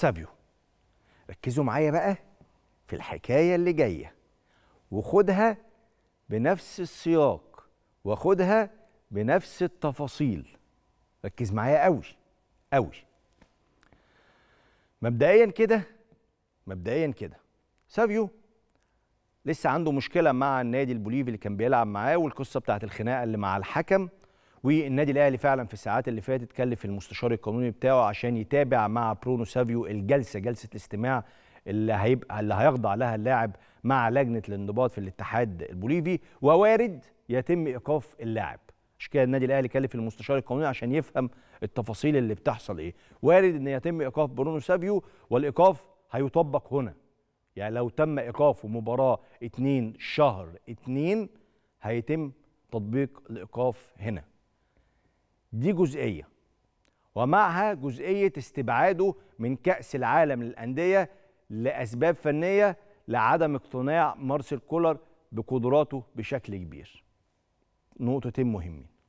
سابيو ركزوا معايا بقى في الحكايه اللي جايه وخدها بنفس السياق وخدها بنفس التفاصيل ركز معايا قوي قوي مبدئيا كده مبدئيا كده سافيو لسه عنده مشكله مع النادي البوليفي اللي كان بيلعب معاه والقصه بتاعت الخناقه اللي مع الحكم والنادي الاهلي فعلا في الساعات اللي فاتت كلف المستشار القانوني بتاعه عشان يتابع مع برونو سافيو الجلسه جلسه الاستماع اللي هيبقى اللي هيخضع لها اللاعب مع لجنه الانضباط في الاتحاد البوليفي ووارد يتم ايقاف اللاعب عشان كده النادي الاهلي كلف المستشار القانوني عشان يفهم التفاصيل اللي بتحصل ايه وارد ان يتم ايقاف برونو سافيو والايقاف هيطبق هنا يعني لو تم ايقافه مباراه 2 شهر 2 هيتم تطبيق الايقاف هنا دي جزئية ومعها جزئية استبعاده من كأس العالم للأندية لأسباب فنية لعدم اقتناع مارسيل كولر بقدراته بشكل كبير نقطتين مهمين